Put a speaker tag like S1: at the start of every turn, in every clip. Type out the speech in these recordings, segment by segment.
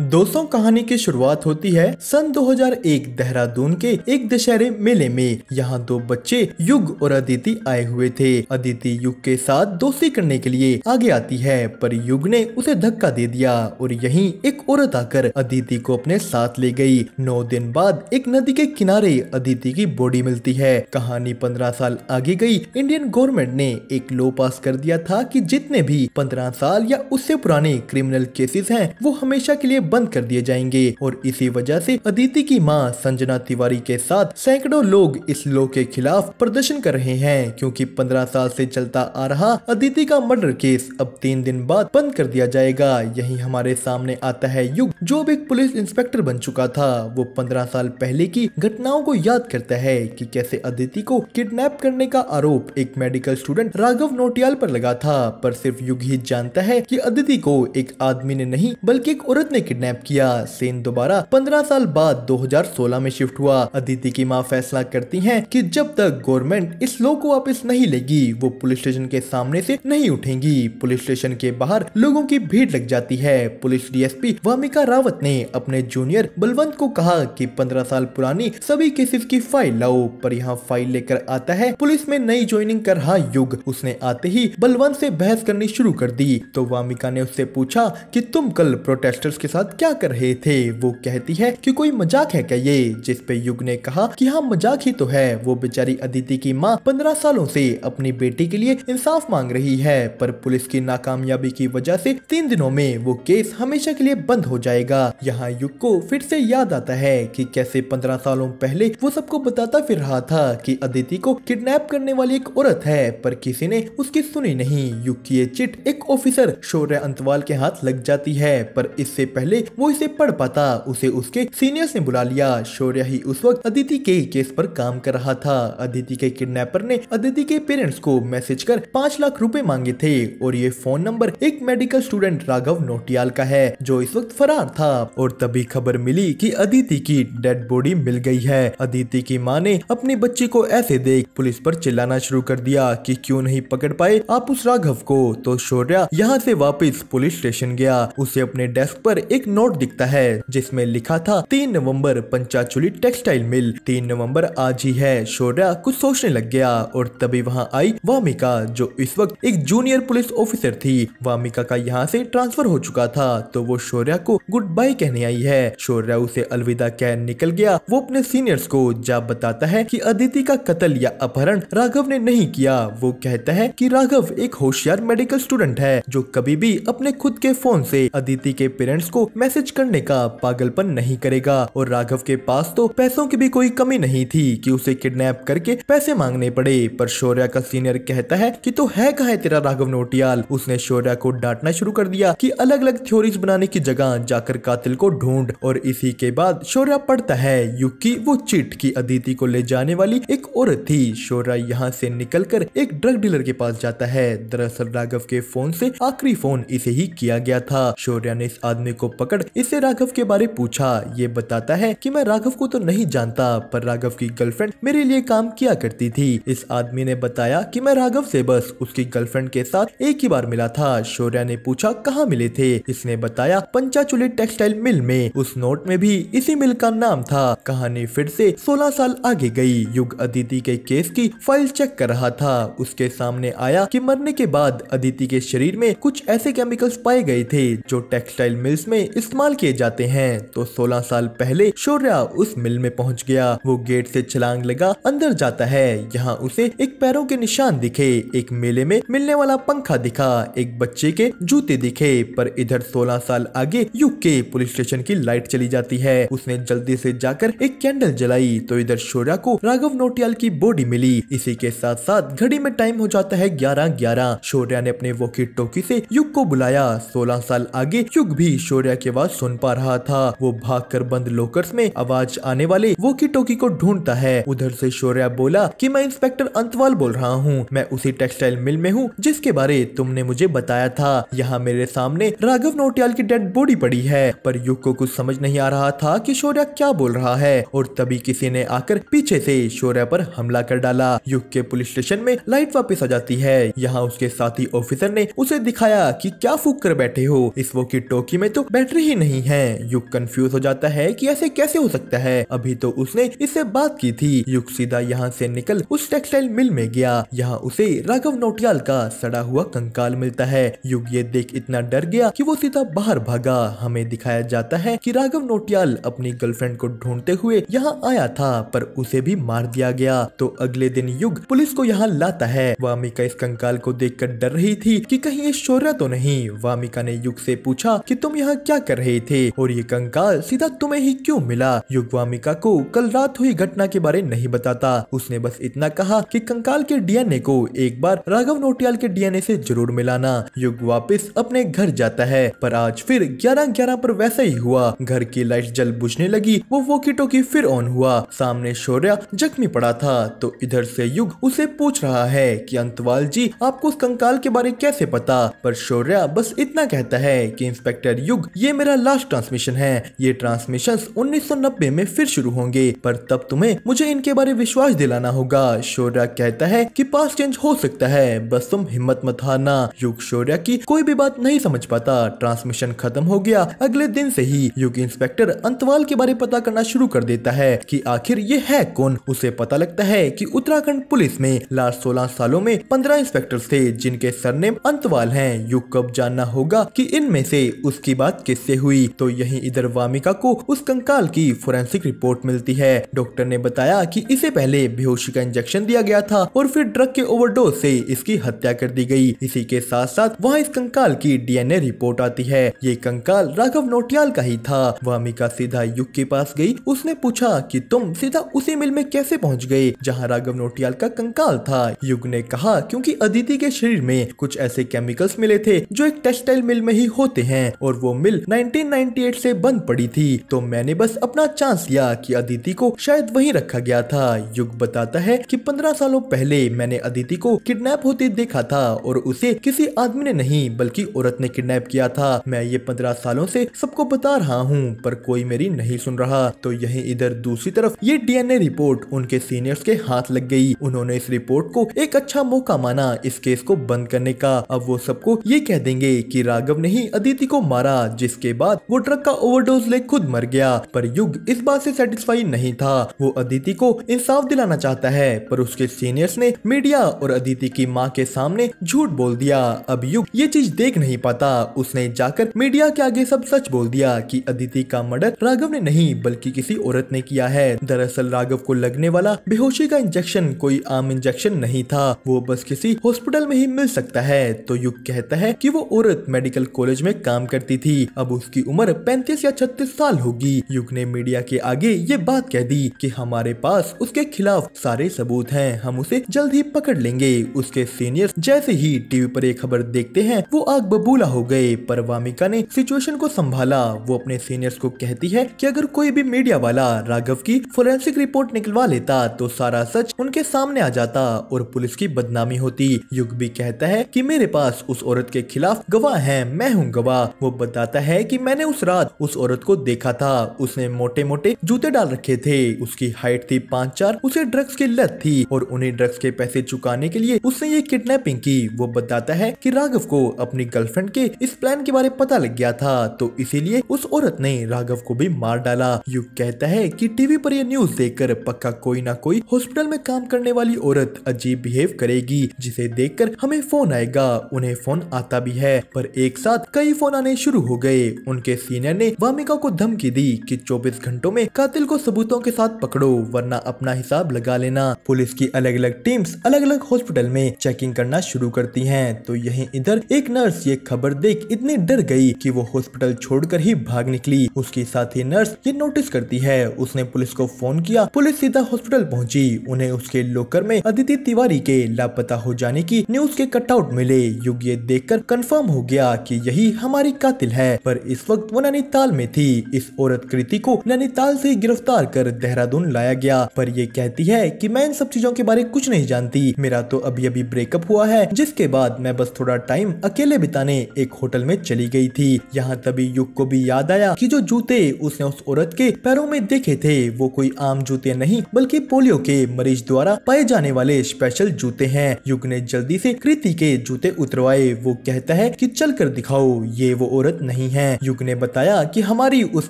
S1: दोस्तों कहानी की शुरुआत होती है सन 2001 देहरादून के एक दशहरे मेले में यहाँ दो बच्चे युग और अदिति आए हुए थे अदिति युग के साथ दोस्ती करने के लिए आगे आती है पर युग ने उसे धक्का दे दिया और यहीं एक औरत आकर अदिति को अपने साथ ले गई नौ दिन बाद एक नदी के किनारे अदिति की बॉडी मिलती है कहानी पंद्रह साल आगे गई इंडियन गवर्नमेंट ने एक लो पास कर दिया था की जितने भी पंद्रह साल या उससे पुराने क्रिमिनल केसेस है वो हमेशा के लिए बंद कर दिए जाएंगे और इसी वजह से अदिति की मां संजना तिवारी के साथ सैकड़ों लोग इस लो के खिलाफ प्रदर्शन कर रहे हैं क्योंकि 15 साल से चलता आ रहा अदिति का मर्डर केस अब तीन दिन बाद बंद कर दिया जाएगा यही हमारे सामने आता है युग जो अब एक पुलिस इंस्पेक्टर बन चुका था वो पंद्रह साल पहले की घटनाओं को याद करता है की कैसे अदिति को किडनेप करने का आरोप एक मेडिकल स्टूडेंट राघव नोटियाल पर लगा था पर सिर्फ युग ही जानता है की अदिति को एक आदमी ने नहीं बल्कि एक औरत ने किडनेप किडनैप किया सेन दोबारा 15 साल बाद 2016 में शिफ्ट हुआ अदिति की माँ फैसला करती है कि जब तक गवर्नमेंट इस लो को वापस नहीं लेगी वो पुलिस स्टेशन के सामने से नहीं उठेंगी पुलिस स्टेशन के बाहर लोगों की भीड़ लग जाती है पुलिस डीएसपी वामिका रावत ने अपने जूनियर बलवंत को कहा कि पंद्रह साल पुरानी सभी केसेस की फाइल लाओ पर यहाँ फाइल लेकर आता है पुलिस में नई ज्वाइनिंग कर रहा युग उसने आते ही बलवंत से बहस करनी शुरू कर दी तो वामिका ने उससे पूछा कि तुम कल प्रोटेस्टर्स के साथ साथ क्या कर रहे थे वो कहती है कि कोई मजाक है क्या ये जिसपे युग ने कहा कि हाँ मजाक ही तो है वो बेचारी अदिति की माँ पंद्रह सालों से अपनी बेटी के लिए इंसाफ मांग रही है पर पुलिस की नाकामयाबी की वजह से तीन दिनों में वो केस हमेशा के लिए बंद हो जाएगा यहाँ युग को फिर से याद आता है कि कैसे पंद्रह सालों पहले वो सबको बताता फिर रहा था कि अदिति को किडनैप करने वाली एक औरत है पर किसी ने उसकी सुनी नहीं युग की ये चिट एक ऑफिसर शौर्य अंतवाल के हाथ लग जाती है पर इससे पहले पहले वो इसे पढ़ पाता उसे उसके सीनियर्स ने बुला लिया शौर्य ही उस वक्त अदिति के केस पर काम कर रहा था अदिति के किडनैपर ने अदिति के पेरेंट्स को मैसेज कर पाँच लाख रूपए मांगे थे और ये फोन नंबर एक मेडिकल स्टूडेंट राघव नोटियाल का है जो इस वक्त फरार था और तभी खबर मिली कि अदिति की डेड बॉडी मिल गई है अदिति की मां ने अपने बच्चे को ऐसे देख पुलिस पर चिल्लाना शुरू कर दिया कि क्यों नहीं पकड़ पाए आप उस राघव को तो शौर्या यहाँ से वापस पुलिस स्टेशन गया उसे अपने डेस्क पर एक एक नोट दिखता है जिसमें लिखा था तीन नवंबर पंचाचुली टेक्सटाइल मिल तीन नवंबर आज ही है शौर्या कुछ सोचने लग गया और तभी वहाँ आई वामिका जो इस वक्त एक जूनियर पुलिस ऑफिसर थी वामिका का यहाँ से ट्रांसफर हो चुका था तो वो शौर्या को गुड बाय कहने आई है शौर्या उसे अलविदा कह निकल गया वो अपने सीनियर्स को जब बताता है की अदिति का कत्ल या अपहरण राघव ने नहीं किया वो कहता है कि राघव एक होशियार मेडिकल स्टूडेंट है जो कभी भी अपने खुद के फोन से अदिति के पेरेंट्स को मैसेज करने का पागलपन नहीं करेगा और राघव के पास तो पैसों की भी कोई कमी नहीं थी कि उसे किडनैप करके पैसे मांगने पड़े पर शौर्या का सीनियर कहता है कि तो है कहा है तेरा राघव नोटियाल उसने शौर्या को डांटना शुरू कर दिया कि अलग अलग थ्योरीज बनाने की जगह जाकर कातिल को ढूंढ और इसी के बाद शौर्या पढ़ता है युक्की वो चिट की अदिति को ले जाने वाली एक औरत थी शौर्या यहाँ से निकल एक ड्रग डीलर के पास जाता है दरअसल राघव के फोन से आखिरी फोन इसे ही किया गया था शौर्या ने इस आदमी को पकड़ इससे राघव के बारे पूछा ये बताता है कि मैं राघव को तो नहीं जानता पर राघव की गर्लफ्रेंड मेरे लिए काम किया करती थी इस आदमी ने बताया कि मैं राघव से बस उसकी गर्लफ्रेंड के साथ एक ही बार मिला था शौर्या ने पूछा कहाँ मिले थे इसने बताया पंचाचुली टेक्सटाइल मिल में उस नोट में भी इसी मिल का नाम था कहानी फिर से सोलह साल आगे गयी युग अदिति के केस की फाइल चेक कर रहा था उसके सामने आया की मरने के बाद अदिति के शरीर में कुछ ऐसे केमिकल्स पाए गए थे जो टेक्सटाइल मिल्स में इस्तेमाल किए जाते हैं तो 16 साल पहले शौर्या उस मिल में पहुंच गया वो गेट से छलांग लगा अंदर जाता है यहाँ उसे एक पैरों के निशान दिखे एक मेले में मिलने वाला पंखा दिखा एक बच्चे के जूते दिखे पर इधर 16 साल आगे के पुलिस स्टेशन की लाइट चली जाती है उसने जल्दी से जाकर एक कैंडल जलाई तो इधर शौर्या को राघव नोटियाल की बॉडी मिली इसी के साथ साथ घड़ी में टाइम हो जाता है ग्यारह ग्यारह शौर्या ने अपने वोकी टोकी से युग को बुलाया सोलह साल आगे युग भी शौर्या की आवाज सुन पा रहा था वो भागकर बंद लोकर्स में आवाज आने वाले वो की टोकी को ढूंढता है उधर से शौर्या बोला कि मैं इंस्पेक्टर अंतवाल बोल रहा हूँ मैं उसी टेक्सटाइल मिल में हूँ जिसके बारे तुमने मुझे बताया था यहाँ मेरे सामने राघव नोटियाल की डेड बॉडी पड़ी है पर युग को कुछ समझ नहीं आ रहा था कि शौर्या क्या बोल रहा है और तभी किसी ने आकर पीछे से शौर्या पर हमला कर डाला युग के पुलिस स्टेशन में लाइट वापस आ जाती है यहाँ उसके साथी ऑफिसर ने उसे दिखाया कि क्या फूक कर बैठे हो इस वो की टोकी में तो बैठ सेक्रेटरी ही नहीं है युग कंफ्यूज हो जाता है कि ऐसे कैसे हो सकता है अभी तो उसने इससे बात की थी युग सीधा यहाँ से निकल उस टेक्सटाइल मिल में गया यहाँ उसे राघव नोटियाल का सड़ा हुआ कंकाल मिलता है युग ये देख इतना डर गया की वो सीधा बाहर भागा हमें दिखाया जाता है की राघव नोटियाल अपनी गर्लफ्रेंड को ढूंढते हुए यहाँ आया था पर उसे भी मार दिया गया तो अगले दिन युग पुलिस को यहाँ लाता है वामिका इस कंकाल को देख कर डर रही थी कि कहीं ये शोरा तो नहीं वामिका ने युग से पूछा कि तुम यहाँ क्या कर रहे थे और ये कंकाल सीधा तुम्हें ही क्यों मिला युगवामिका को कल रात हुई घटना के बारे नहीं बताता उसने बस इतना कहा कि कंकाल के डीएनए को एक बार राघव नोटियाल के डीएनए से जरूर मिलाना युग वापस अपने घर जाता है पर आज फिर ग्यारह ग्यारह पर वैसा ही हुआ घर की लाइट जल बुझने लगी वो वोकिटो की फिर ऑन हुआ सामने शौर्या जख्मी पड़ा था तो इधर से युग उसे पूछ रहा है कि अंतवाल जी आपको उस कंकाल के बारे कैसे पता पर शौर्या बस इतना कहता है कि इंस्पेक्टर युग ये मेरा लास्ट ट्रांसमिशन है ये ट्रांसमिशन 1990 में फिर शुरू होंगे पर तब तुम्हें मुझे इनके बारे विश्वास दिलाना होगा शौर्या कहता है कि पास चेंज हो सकता है बस तुम हिम्मत मत हारना युग शौर्या की कोई भी बात नहीं समझ पाता ट्रांसमिशन खत्म हो गया अगले दिन से ही युग इंस्पेक्टर अंतवाल के बारे पता करना शुरू कर देता है की आखिर ये है कौन उसे पता लगता है की उत्तराखण्ड पुलिस में लास्ट सोलह सालों में पंद्रह इंस्पेक्टर थे जिनके सरनेम अंतवाल है युग कब जानना होगा की इनमें से उसकी बात किससे हुई तो यहीं इधर वामिका को उस कंकाल की फोरेंसिक रिपोर्ट मिलती है डॉक्टर ने बताया कि इसे पहले बेहोशी का इंजेक्शन दिया गया था और फिर ड्रग के ओवरडोज से इसकी हत्या कर दी गई इसी के साथ साथ वहाँ इस कंकाल की डीएनए रिपोर्ट आती है ये कंकाल राघव नोटियाल का ही था वामिका सीधा युग के पास गयी उसने पूछा की तुम सीधा उसी मिल में कैसे पहुँच गए जहाँ राघव नोटियाल का कंकाल था युग ने कहा क्यूँकी अदिति के शरीर में कुछ ऐसे केमिकल्स मिले थे जो एक टेक्सटाइल मिल में ही होते हैं और वो मिल 1998 से बंद पड़ी थी तो मैंने बस अपना चांस लिया कि अदिति को शायद वहीं रखा गया था युग बताता है कि 15 सालों पहले मैंने अदिति को किडनैप होते देखा था और उसे किसी आदमी ने नहीं बल्कि औरत ने किडनैप किया था मैं ये पंद्रह सालों से सबको बता रहा हूँ पर कोई मेरी नहीं सुन रहा तो यही इधर दूसरी तरफ ये डीएनए रिपोर्ट उनके सीनियर्स के हाथ लग गई उन्होंने इस रिपोर्ट को एक अच्छा मौका माना इस केस को बंद करने का अब वो सबको ये कह देंगे कि राघव ने ही अदिति को मारा जिस इसके बाद वो ट्रक का ओवरडोज ले खुद मर गया पर युग इस बात से सेटिस्फाई नहीं था वो अदिति को इंसाफ दिलाना चाहता है पर उसके सीनियर्स ने मीडिया और अदिति की माँ के सामने झूठ बोल दिया अब युग ये चीज देख नहीं पाता उसने जाकर मीडिया के आगे सब सच बोल दिया कि अदिति का मर्डर राघव ने नहीं बल्कि किसी औरत ने किया है दरअसल राघव को लगने वाला बेहोशी का इंजेक्शन कोई आम इंजेक्शन नहीं था वो बस किसी हॉस्पिटल में ही मिल सकता है तो युग कहता है कि वो औरत मेडिकल कॉलेज में काम करती थी अब उसकी उम्र 35 या 36 साल होगी युग ने मीडिया के आगे ये बात कह दी कि हमारे पास उसके खिलाफ सारे सबूत हैं हम उसे जल्द ही पकड़ लेंगे उसके सीनियर जैसे ही टीवी पर एक खबर देखते हैं वो आग बबूला हो गए पर वामिका ने सिचुएशन को संभाला वो अपने सीनियर्स को कहती है कि अगर कोई भी मीडिया वाला राघव की फोरेंसिक रिपोर्ट निकलवा लेता तो सारा सच उनके सामने आ जाता और पुलिस की बदनामी होती युग भी कहता है की मेरे पास उस औरत के खिलाफ गवाह है मैं हूँ गवाह वो बताता है है कि मैंने उस रात उस औरत को देखा था उसने मोटे मोटे जूते डाल रखे थे उसकी हाइट थी पाँच चार उसे ड्रग्स की लत थी और उन्हें ड्रग्स के पैसे चुकाने के लिए उसने ये किडनैपिंग की वो बताता है कि राघव को अपनी गर्लफ्रेंड के इस प्लान के बारे में पता लग गया था तो इसीलिए उस औरत ने राघव को भी मार डाला यू कहता है की टीवी पर यह न्यूज कर पक्का कोई ना कोई हॉस्पिटल में काम करने वाली औरत अजीब बिहेव करेगी जिसे देखकर हमें फोन आएगा उन्हें फोन आता भी है पर एक साथ कई फोन आने शुरू हो गए उनके सीनियर ने वामिका को धमकी दी कि 24 घंटों में कातिल को सबूतों के साथ पकड़ो वरना अपना हिसाब लगा लेना पुलिस की अलग अलग टीम्स अलग अलग हॉस्पिटल में चेकिंग करना शुरू करती है तो यही इधर एक नर्स ये खबर देख इतनी डर गई कि वो हॉस्पिटल छोड़कर ही भाग निकली उसकी ही नर्स ये नोटिस करती है उसने पुलिस को फोन किया पुलिस सीधा हॉस्पिटल पहुँची उन्हें उसके लोकर में अदिति तिवारी के लापता हो जाने की न्यूज के कटआउट मिले युग ये देख कंफर्म हो गया कि यही हमारी कातिल है पर इस वक्त वो नैनीताल में थी इस औरत कृति को नैनीताल से गिरफ्तार कर देहरादून लाया गया पर ये कहती है कि मैं इन सब चीजों के बारे कुछ नहीं जानती मेरा तो अभी अभी ब्रेकअप हुआ है जिसके बाद मैं बस थोड़ा टाइम अकेले बिताने एक होटल में चली गयी थी यहाँ तभी युग को भी याद आया की जो जूते उसने उस औरत के पैरों में देखे थे वो कोई आम जूते नहीं बल्कि पोलियो के मरीज द्वारा पाए जाने वाले स्पेशल जूते हैं युग ने जल्दी से कृति के जूते उतरवाए वो कहता है कि चल कर दिखाओ ये वो औरत नहीं हैं युग ने बताया कि हमारी उस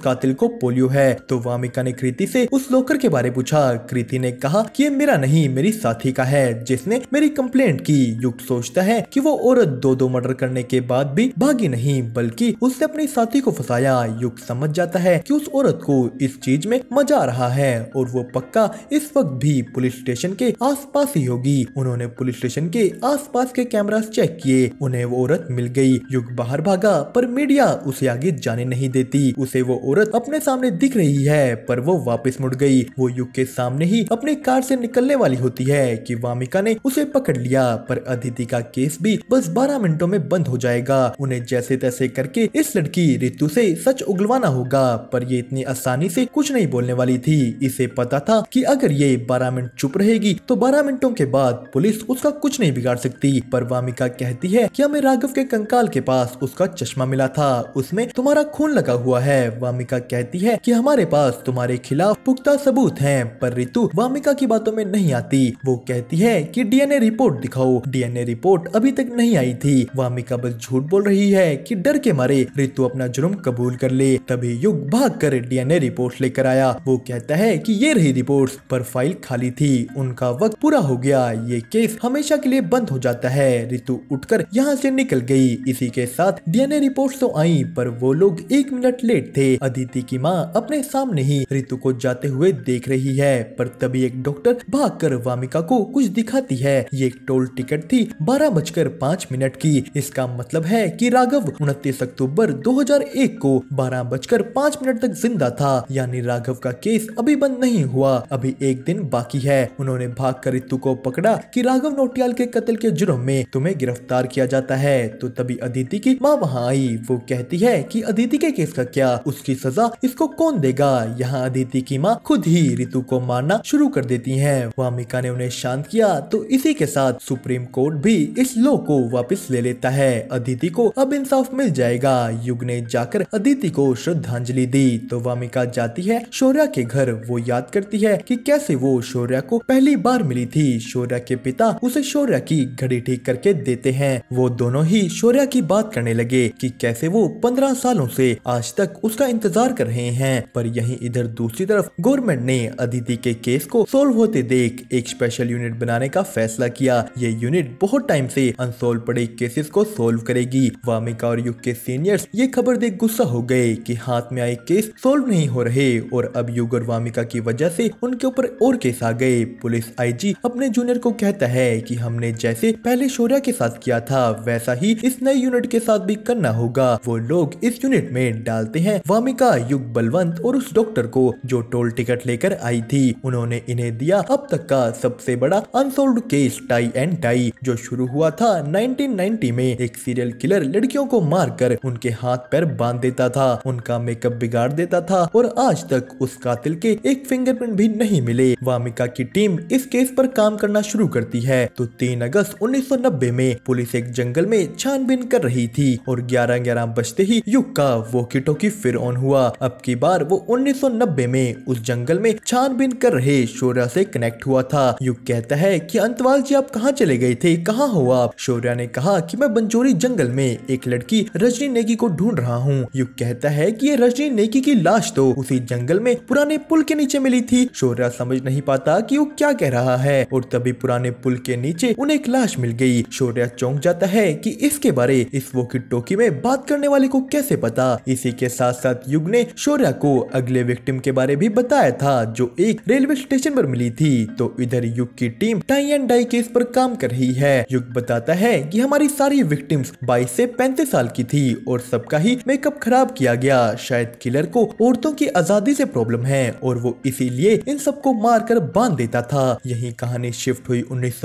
S1: कातिल को पोलियो है तो वामिका ने कृति से उस लोकर के बारे पूछा कृति ने कहा कि ये मेरा नहीं मेरी साथी का है जिसने मेरी कंप्लेंट की युग सोचता है कि वो औरत दो दो मर्डर करने के बाद भी भागी नहीं बल्कि उसने अपने साथी को फसाया युग समझ जाता है कि उस औरत को इस चीज में मजा आ रहा है और वो पक्का इस वक्त भी पुलिस स्टेशन के आसपास ही होगी उन्होंने पुलिस स्टेशन के आसपास के कैमरास चेक किए उन्हें वो औरत मिल गई युग बाहर भागा पर मीडिया उसे आगे जाने नहीं देती उसे वो औरत अपने सामने दिख रही है पर वो वापस मुड़ गई वो युग के सामने ही अपनी कार से निकलने वाली होती है कि वामिका ने उसे पकड़ लिया पर अदिति का केस भी बस बारह मिनटों में बंद हो जाएगा उन्हें जैसे तैसे करके इस लड़की रितु से सच उगलवाना होगा पर ये इतनी आसानी से कुछ नहीं बोलने वाली थी इसे पता था कि अगर ये 12 मिनट चुप रहेगी तो 12 मिनटों के बाद पुलिस उसका कुछ नहीं बिगाड़ सकती पर वामिका कहती है कि हमें राघव के कंकाल के पास उसका चश्मा मिला था उसमें तुम्हारा खून लगा हुआ है वामिका कहती है कि हमारे पास तुम्हारे खिलाफ पुख्ता सबूत हैं पर रितु वामिका की बातों में नहीं आती वो कहती है कि डीएनए रिपोर्ट दिखाओ डीएनए रिपोर्ट अभी तक नहीं आई थी वामिका बस झूठ बोल रही है कि डर के मारे रितु अपना जुर्म कबूल कर ले तभी युग भाग कर डीएनए रिपोर्ट लेकर आया वो कहता है कि ये रही रिपोर्ट पर फाइल खाली थी उनका वक्त पूरा हो गया ये केस हमेशा के लिए बंद हो जाता है रितु उठकर यहाँ से निकल गई इसी के साथ डीएनए रिपोर्ट तो आई पर वो लोग एक मिनट लेट थे अदिति की माँ अपने सामने ही रितु को जाते हुए देख रही है पर तभी एक डॉक्टर भाग कर वामिका को कुछ दिखाती है ये एक टोल टिकट थी बारह बजकर पाँच मिनट की इसका मतलब है कि राघव उनतीस अक्टूबर 2001 को बारह बजकर पाँच मिनट तक जिंदा था यानी राघव का केस अभी बंद नहीं हुआ अभी एक दिन बाकी है उन्होंने भाग कर रितु को पकड़ा की राघव नोटियाल के कत्ल के जुर्म में तुम्हे गिरफ्तार किया जाता है तो तभी अदिति की माँ वहाँ आई वो कहती है कि अदिति के केस का क्या उसकी सजा इसको कौन देगा यहाँ अदिति की माँ खुद ही रितु को मारना शुरू कर देती है वामिका ने उन्हें शांत किया तो इसी के साथ सुप्रीम कोर्ट भी इस लो को वापस ले लेता है अदिति को अब इंसाफ मिल जाएगा युग ने जाकर अदिति को श्रद्धांजलि दी तो वामिका जाती है शौर्या के घर वो याद करती है कि कैसे वो शौर्या को पहली बार मिली थी शौर्या के पिता उसे शौर्या की घड़ी ठीक करके देते हैं वो दोनों ही शौर्या की बात करने लगे कि कैसे वो पंद्रह सालों से आज तक उसका इंतजार कर रहे हैं पर यहीं इधर दूसरी तरफ गवर्नमेंट ने अदिति के केस को सोल्व होते देख एक स्पेशल यूनिट बनाने का फैसला किया ये यूनिट बहुत टाइम से अनसोल्व पड़े केसेस को सोल्व करेगी वामिका और युग के सीनियर्स ये खबर देख गुस्सा हो गए कि हाथ में आए केस सोल्व नहीं हो रहे और अब युग और वामिका की वजह से उनके ऊपर और केस आ गए पुलिस आईजी अपने जूनियर को कहता है कि हमने जैसे पहले शौर्या के साथ किया था वैसा ही इस नए यूनिट के साथ भी करना होगा वो लोग लोग इस यूनिट में डालते हैं वामिका युग बलवंत और उस डॉक्टर को जो टोल टिकट लेकर आई थी उन्होंने इन्हें दिया अब तक का सबसे बड़ा unsolved case tie and tie जो शुरू हुआ था 1990 में एक सीरियल किलर लड़कियों को मारकर उनके हाथ पैर बांध देता था उनका मेकअप बिगाड़ देता था और आज तक उस कातिल के एक फिंगरप्रिंट भी नहीं मिले वामिका की टीम इस केस पर काम करना शुरू करती है तो 3 अगस्त 1990 में पुलिस एक जंगल में छानबीन कर रही थी और ग्यारह ग्यारह बजते ही युग का वोकी टोकी फिर ऑन हुआ अब की बार वो 1990 में उस जंगल में छानबीन कर रहे शोरा से कनेक्ट हुआ था युग कहता है कि अंतवाल जी आप कहाँ चले गए थे कहाँ हो आप शौर्या ने कहा कि मैं बंजोरी जंगल में एक लड़की रजनी नेगी को ढूंढ रहा हूँ युग कहता है की ये रजनी नेगी की लाश तो उसी जंगल में पुराने पुल के नीचे मिली थी शौर्या समझ नहीं पाता की वो क्या कह रहा है और तभी पुराने पुल के नीचे उन्हें एक लाश मिल गयी शौर्या चौंक जाता है की इसके बारे इस वोकी टोकी में बात करने वाले को कैसे पता इसी के साथ साथ युग ने शौर्या को अगले विक्टिम के बारे भी बताया था जो एक रेलवे स्टेशन पर मिली थी तो इधर युग की team tie and dye case पर काम कर रही है युग बताता है कि हमारी सारी विक्टिम्स 22 से 35 साल की थी और सबका ही मेकअप खराब किया गया शायद किलर को औरतों की आजादी से प्रॉब्लम है और वो इसीलिए इन सबको कर बांध देता था यही कहानी शिफ्ट हुई उन्नीस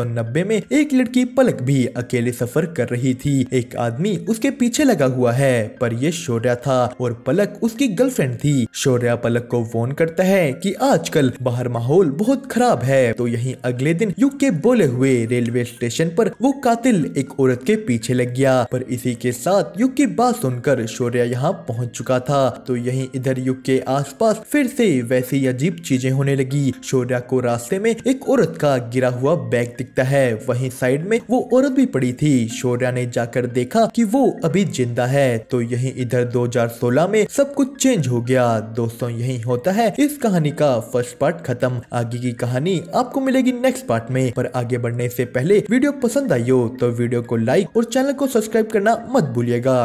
S1: में एक लड़की पलक भी अकेले सफर कर रही थी एक आदमी उसके पीछे लगा हुआ है पर यह शौर्या था और पलक उसकी गर्लफ्रेंड थी शौर्या पलक को फोन करता है कि आजकल बाहर माहौल बहुत खराब है तो यहीं अगले दिन युग के बोले हुए रेलवे स्टेशन पर वो कातिल एक औरत के पीछे लग गया पर इसी के साथ युग की बात सुनकर शौर्या यहाँ पहुँच चुका था तो यही इधर युग के आस फिर से वैसी अजीब चीजें होने लगी शौर्या को रास्ते में एक औरत का गिरा हुआ बैग दिखता है वही साइड में वो औरत भी पड़ी थी शौर्या ने जाकर देखा कि वो अभी जिंदा है तो यही इधर 2016 में सब कुछ चेंज हो गया दोस्तों यही होता है इस कहानी का फर्स्ट पार्ट खत्म आगे की कहानी आपको मिलेगी नेक्स्ट पार्ट में पर आगे बढ़ने से पहले वीडियो पसंद आई हो तो वीडियो को लाइक और चैनल को सब्सक्राइब करना मत भूलिएगा